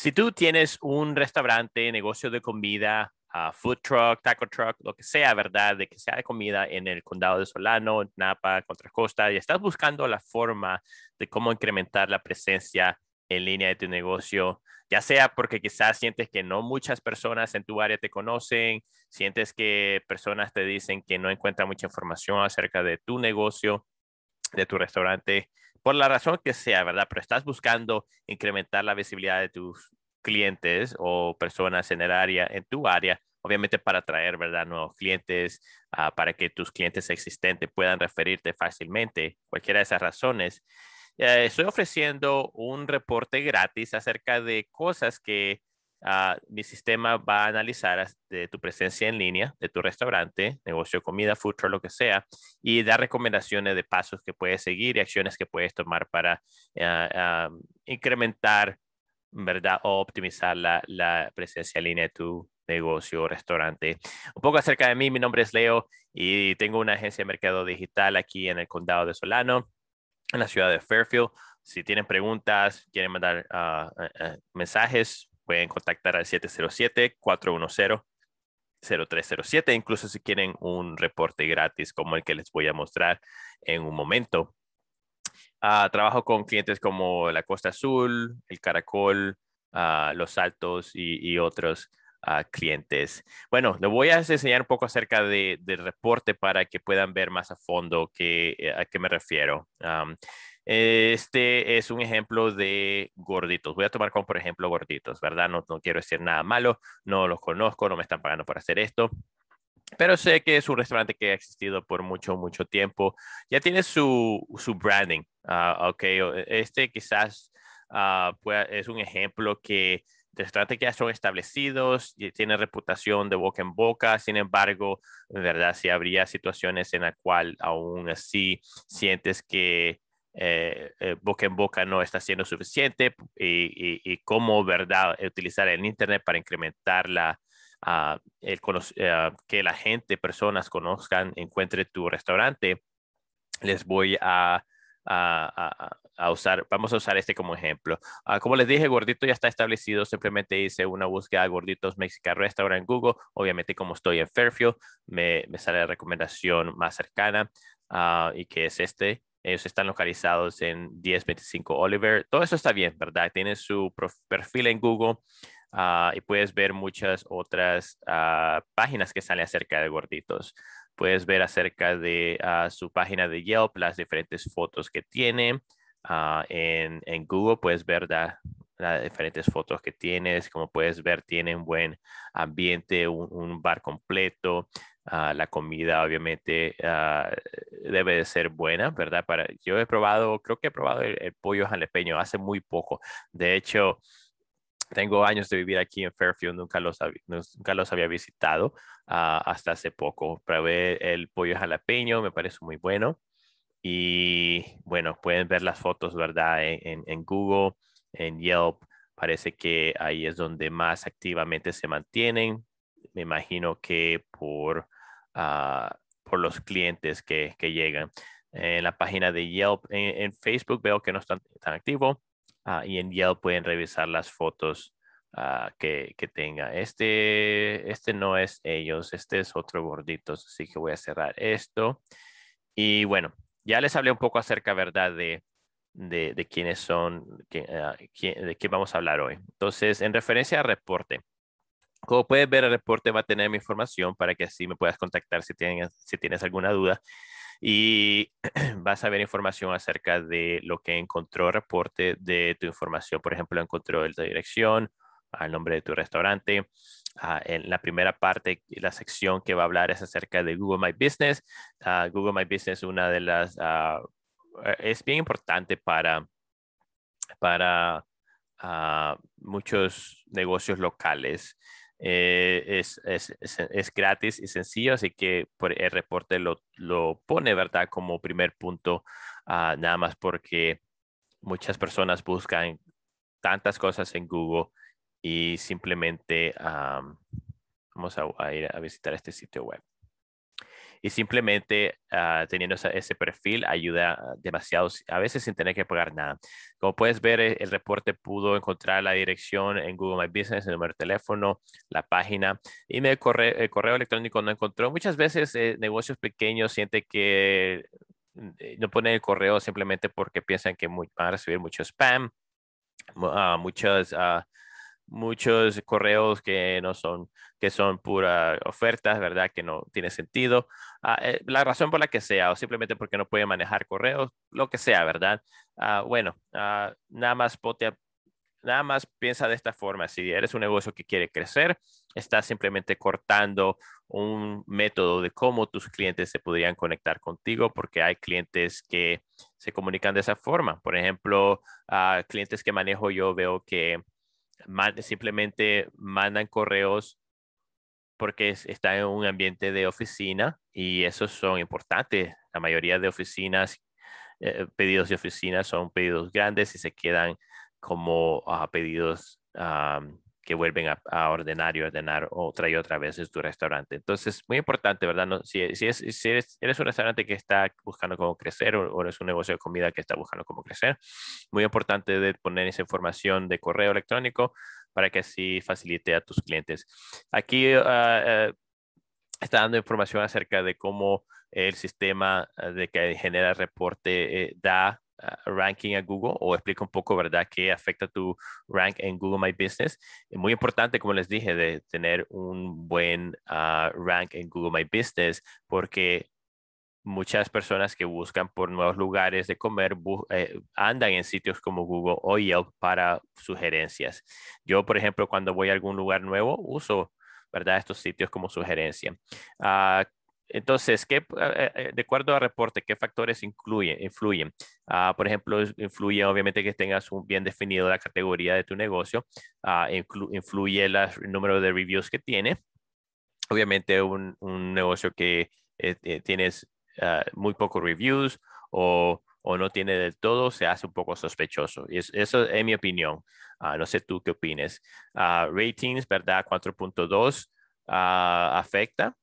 Si tú tienes un restaurante, negocio de comida, ah, food truck, taco truck, lo que sea, ¿verdad? De que sea de comida en el condado de Solano, Napa, Contra Costa, y estás buscando la forma de cómo incrementar la presencia en línea de tu negocio, ya sea porque quizás sientes que no muchas personas en tu área te conocen, sientes que personas te dicen que no encuentran mucha información acerca de tu negocio, de tu restaurante, por la razón que sea, ¿verdad? Pero estás buscando incrementar la visibilidad de tus clientes o personas en el área, en tu área, obviamente para atraer, ¿verdad? Nuevos clientes, ah, para que tus clientes existentes puedan referirte fácilmente, cualquiera de esas razones. Eh, estoy ofreciendo un reporte gratis acerca de cosas que Ah, mi sistema va a analizar tu presencia en línea, de tu restaurante, negocio, comida, futuro, lo que sea, y dar recomendaciones de pasos que puedes seguir y acciones que puedes tomar para ah, ah, incrementar, ¿verdad? O optimizar la, la, presencia en línea de tu negocio o restaurante. Un poco acerca de mí, mi nombre es Leo y tengo una agencia de mercado digital aquí en el condado de Solano, en la ciudad de Fairfield. Si tienen preguntas, quieren mandar eh, eh, mensajes, pueden contactar al 707-410-0307, incluso si quieren un reporte gratis como el que les voy a mostrar en un momento. Ah, trabajo con clientes como la Costa Azul, el Caracol, ah, Los Altos y, otros ah, clientes. Bueno, les voy a enseñar un poco acerca de, del reporte para que puedan ver más a fondo qué, eh, a qué me refiero. Eh, este es un ejemplo de gorditos. Voy a tomar como por ejemplo gorditos, ¿verdad? No, no quiero decir nada malo, no los conozco, no me están pagando por hacer esto. Pero sé que es un restaurante que ha existido por mucho, mucho tiempo. Ya tiene su, su branding. Ah, ok, e, este quizás ah, es un ejemplo que restaurantes que ya son establecidos y tienen reputación de boca en boca. Sin embargo, en verdad, si habría situaciones en la cual aún así sientes que eh, eh, boca en boca no está siendo suficiente y, y, cómo verdad utilizar el internet para incrementar la ah, el ah, que la gente personas conozcan encuentre tu restaurante les voy a, a, usar, vamos a usar este como ejemplo. Ah, como les dije, Gordito ya está establecido, simplemente hice una búsqueda Gorditos Mexican Restaurant en Google. Obviamente, como estoy en Fairfield, me, me sale la recomendación más cercana y que es este. Ellos están localizados en 1025 Oliver. Todo eso está bien, ¿verdad? Tiene su perfil en Google ah, y puedes ver muchas otras ah, páginas que salen acerca de gorditos. Puedes ver acerca de ah, su página de Yelp, las diferentes fotos que tiene. En, Google puedes ver las diferentes fotos que tienes. Como puedes ver, tiene un buen ambiente, un bar completo. Ah, la comida obviamente ah, debe de ser buena, ¿verdad? Para, yo he probado, creo que he probado el, pollo jalapeño hace muy poco. De hecho, tengo años de vivir aquí en Fairfield, nunca los, nunca los había visitado ah, hasta hace poco. Probé el pollo jalapeño, me parece muy bueno. Y bueno, pueden ver las fotos, ¿verdad? E, en Google, en Yelp. Parece que ahí es donde más activamente se mantienen, me imagino que por Ah, por los clientes que, que, llegan. En la página de Yelp, en, Facebook veo que no están tan activo ah, y en Yelp pueden revisar las fotos ah, que, que, tenga. Este, este no es ellos, este es otro gordito, así que voy a cerrar esto. Y bueno, ya les hablé un poco acerca, ¿verdad? De, de, de quiénes son, de, qué vamos a hablar hoy. Entonces, en referencia al reporte, como puedes ver, el reporte va a tener mi información para que así me puedas contactar si tienes, si tienes alguna duda. Y vas a ver información acerca de lo que encontró el reporte de tu información. Por ejemplo, encontró la dirección, el nombre de tu restaurante. Ah, en la primera parte, la sección que va a hablar es acerca de Google My Business. Ah, Google My Business una de las, ah, e-, es bien importante para, para muchos negocios locales. Eh, es, es, gratis y sencillo, así que por el reporte lo, pone, ¿verdad? Como primer punto, ah, nada más porque muchas personas buscan tantas cosas en Google y simplemente vamos a, ir a visitar este sitio web. Y simplemente ah, teniendo ese perfil ayuda demasiado, a veces sin tener que pagar nada. Como puedes ver, eh, el reporte pudo encontrar la dirección en Google My Business, el número de teléfono, la página. Y el correo, el correo electrónico no encontró. Muchas veces eh, negocios pequeños sienten que mm, eh, no ponen el correo simplemente porque piensan que muy, van a recibir mucho spam, a ah, muchas... Ah, muchos correos que no son, que son puras ofertas, ¿verdad? Que no tiene sentido. Ah, eh, la razón por la que sea, o simplemente porque no puede manejar correos, lo que sea, ¿verdad? Ah, bueno, ah, nada más Nada más piensa de esta forma, si eres un negocio que quiere crecer, estás simplemente cortando un método de cómo tus clientes se podrían conectar contigo, porque hay clientes que se comunican de esa forma. Por ejemplo, clientes que manejo yo veo que simplemente mandan correos porque está en un ambiente de oficina y esos son importantes. La mayoría de oficinas, eh, pedidos de oficina son pedidos grandes y se quedan como ah, pedidos que vuelven a, ordenar y ordenar otra y otra vez es tu restaurante. Entonces, muy importante, ¿verdad? No, si, si, es, si eres, un restaurante que está buscando cómo crecer o, o, eres un negocio de comida que está buscando cómo crecer, muy importante de poner esa información de correo electrónico para que así facilite a tus clientes. Aquí eh, eh, está dando información acerca de cómo el sistema eh, de que genera reporte da Ah, ranking a Google o explica un poco, ¿verdad?, qué afecta tu rank en Google My Business. Es muy importante, como les dije, de tener un buen ah, rank en Google My Business porque muchas personas que buscan por nuevos lugares de comer eh, andan en sitios como Google o Yelp para sugerencias. Yo, por ejemplo, cuando voy a algún lugar nuevo, uso ¿verdad? estos sitios como sugerencia. Ah, entonces, eh, eh, eh, de acuerdo al reporte, ¿qué factores influyen? Ah, por ejemplo, influye obviamente que tengas un bien definido la categoría de tu negocio, ah, influye el número de reviews que tiene. Obviamente, un, negocio que tienes ah, muy pocos reviews o, no tiene del todo, se hace un poco sospechoso. eso es mi opinión. no sé tú qué opines. ratings, ¿verdad? 4.2 afecta.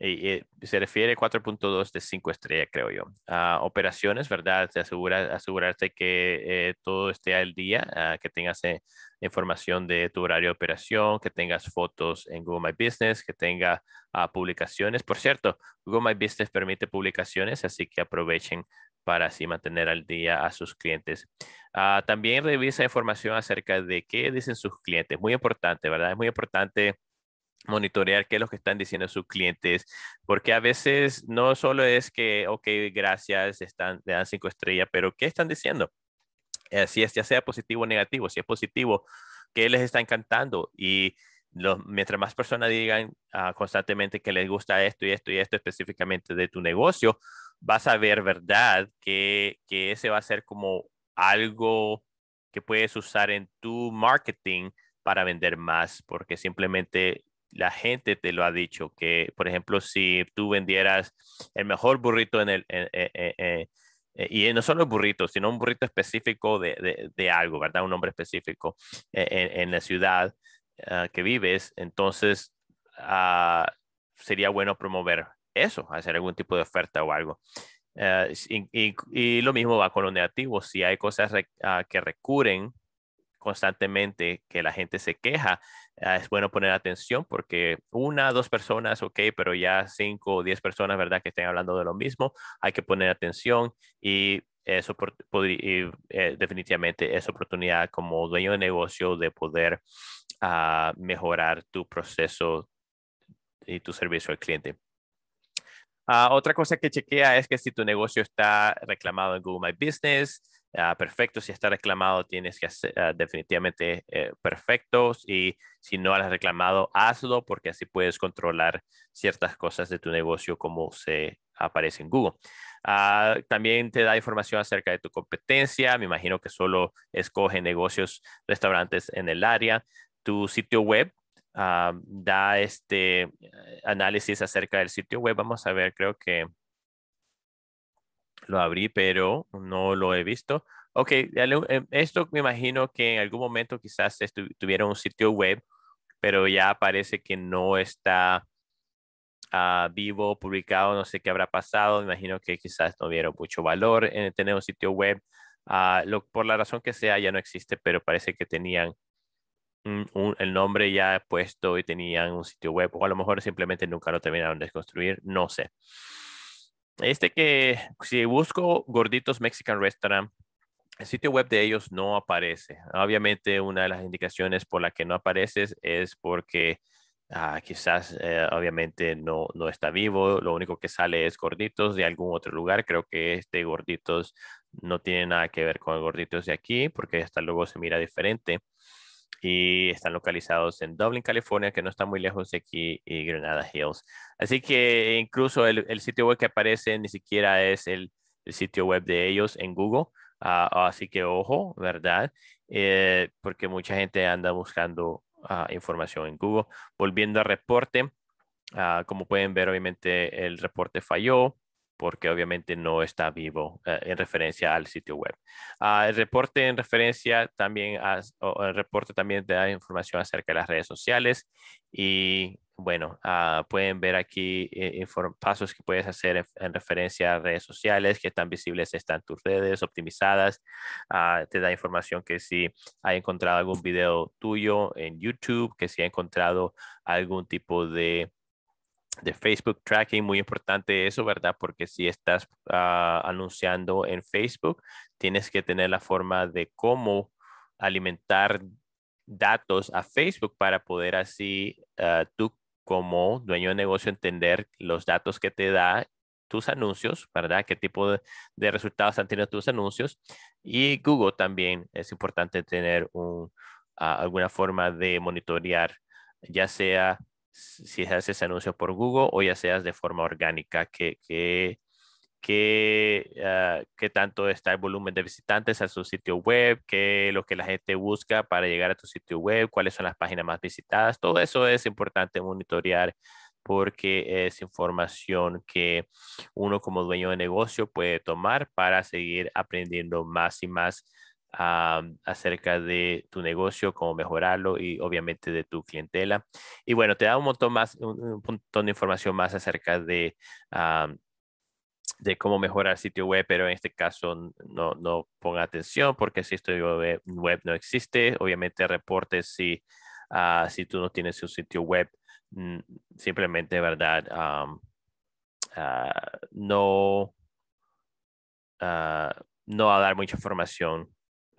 Y, eh, se refiere a 4.2 de 5 estrellas, creo yo. Ah, operaciones, ¿verdad? asegura, asegurarte que eh, todo esté al día, ah, que tengas eh, información de tu horario de operación, que tengas fotos en Google My Business, que tenga ah, publicaciones. Por cierto, Google My Business permite publicaciones, así que aprovechen para así mantener al día a sus clientes. también revisa información acerca de qué dicen sus clientes. Muy importante, ¿verdad? Es muy importante monitorear qué es lo que están diciendo sus clientes, porque a veces no solo es que, ok, gracias, están, le dan cinco estrellas, pero ¿qué están diciendo? así eh, si es, ya sea positivo o negativo, si es positivo, ¿qué les está encantando? Y los, mientras más personas digan ah, constantemente que les gusta esto y esto y esto específicamente de tu negocio, vas a ver, ¿verdad? Que, que ese va a ser como algo que puedes usar en tu marketing para vender más, porque simplemente la gente te lo ha dicho, que por ejemplo, si tú vendieras el mejor burrito en el... Eh, eh, eh, y no solo burritos, sino un burrito específico de, de, algo, ¿verdad? Un nombre específico en, la ciudad ah, que vives, entonces ah, sería bueno promover eso, hacer algún tipo de oferta o algo. Ah, y, lo mismo va con los negativos, si hay cosas que recurren constantemente, que la gente se queja, Ah, es bueno poner atención porque una, dos personas, ok, pero ya cinco o diez personas, ¿verdad? Que estén hablando de lo mismo, hay que poner atención y eso podría eh, definitivamente es oportunidad como dueño de negocio de poder ah, mejorar tu proceso y tu servicio al cliente. Ah, otra cosa que chequea es que si tu negocio está reclamado en Google My Business, Ah, perfecto. Si está reclamado, tienes que hacer ah, definitivamente eh, perfectos. Y si no has reclamado, hazlo porque así puedes controlar ciertas cosas de tu negocio como se aparece en Google. Ah, también te da información acerca de tu competencia. Me imagino que solo escoge negocios, restaurantes en el área. Tu sitio web da este eh, análisis acerca del sitio web. Vamos a ver, creo que lo abrí, pero no lo he visto. Ok, em, esto me imagino que en algún momento quizás tuvieron un sitio web, pero ya parece que no está ah, vivo, publicado, no sé qué habrá pasado. Me imagino que quizás no vieron mucho valor en tener un sitio web. Ah, por la razón que sea, ya no existe, pero parece que tenían el nombre ya puesto y tenían un sitio web, o a lo mejor simplemente nunca lo terminaron de construir, no sé. Este que si busco Gorditos Mexican Restaurant, el sitio web de ellos no aparece. Obviamente una de las indicaciones por la que no apareces es porque ah, quizás eh, obviamente no, no está vivo. Lo único que sale es Gorditos de algún otro lugar. Creo que este Gorditos no tiene nada que ver con Gorditos de aquí porque hasta luego se mira diferente y están localizados en Dublin, California, que no está muy lejos de aquí, y Granada Hills. Así que incluso el, sitio web que aparece ni siquiera es el, sitio web de ellos en Google. Ah, ah, así que ojo, ¿verdad? Eh, porque mucha gente anda buscando ah, información en Google. Volviendo al reporte, como pueden ver, obviamente el reporte falló porque obviamente no está vivo eh, en referencia al sitio web. Ah, el reporte en referencia también, el reporte también te da información acerca de las redes sociales y bueno, ah, pueden ver aquí eh, pasos que puedes hacer en, referencia a redes sociales, que están visibles están tus redes optimizadas. Ah, te da información que si ha encontrado algún video tuyo en YouTube, que si ha encontrado algún tipo de de Facebook Tracking, muy importante eso, ¿verdad? Porque si estás ah, anunciando en Facebook, tienes que tener la forma de cómo alimentar datos a Facebook para poder así ah, tú como dueño de negocio entender los datos que te da tus anuncios, ¿verdad? ¿Qué tipo de, resultados han tenido tus anuncios? Y Google también es importante tener ah, alguna forma de monitorear, ya sea si haces anuncios por Google o ya seas de forma orgánica, ah, qué tanto está el volumen de visitantes a su sitio web, qué es lo que la gente busca para llegar a tu sitio web, cuáles son las páginas más visitadas, todo eso es importante monitorear porque es información que uno como dueño de negocio puede tomar para seguir aprendiendo más y más acerca de tu negocio, cómo mejorarlo y obviamente de tu clientela. Y bueno, te da un montón más, un, montón de información más acerca de, de cómo mejorar el sitio web, pero en este caso no, no ponga atención porque si esto web, no existe, obviamente reportes si, ah, si tú no tienes un sitio web, simplemente, ¿verdad? Ah, no, ah, no va a dar mucha información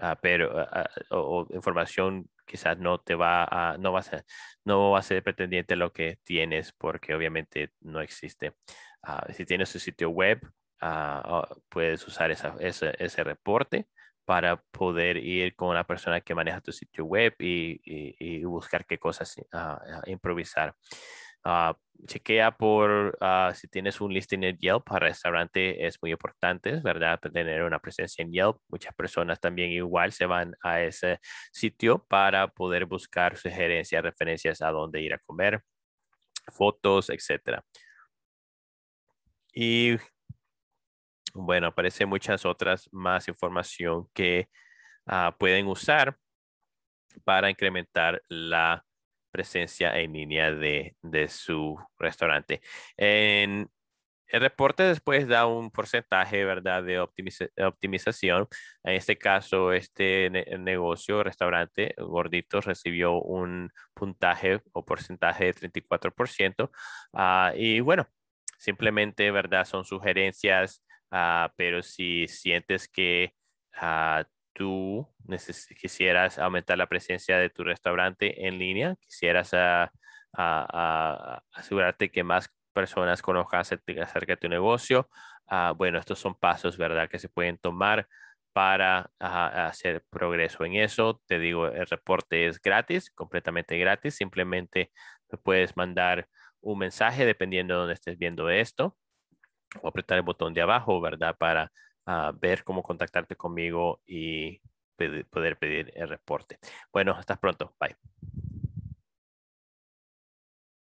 Ah, pero ah, ah, o, información quizás no te va a no a no va a ser pretendiente lo que tienes porque obviamente no existe si tienes un sitio web puedes usar ese reporte para poder ir con la persona que maneja tu sitio web y, y buscar qué cosas improvisar Ah, chequea por ah, si tienes un listing en Yelp para restaurante es muy importante, ¿verdad? Tener una presencia en Yelp. Muchas personas también igual se van a ese sitio para poder buscar sugerencias, referencias a dónde ir a comer, fotos, etcétera. Y bueno, aparece muchas otras más información que ah, pueden usar para incrementar la presencia en línea de, de su restaurante. En, el reporte después da un porcentaje, ¿verdad?, de optimización. En este caso, este negocio, restaurante Gorditos, recibió un puntaje o porcentaje de 34%. Ah, y bueno, simplemente, ¿verdad?, son sugerencias, ah, pero si sientes que ah, tú quisieras aumentar la presencia de tu restaurante en línea, quisieras a, ah, ah, ah, asegurarte que más personas conozcan acerca de tu negocio, bueno, estos son pasos, ¿verdad?, que se pueden tomar para hacer progreso en eso. Te digo, el reporte es gratis, completamente gratis. Simplemente puedes mandar un mensaje dependiendo de dónde estés viendo esto o apretar el botón de abajo, ¿verdad? Para ver cómo contactarte conmigo y poder pedir el reporte. Bueno, hasta pronto. Bye.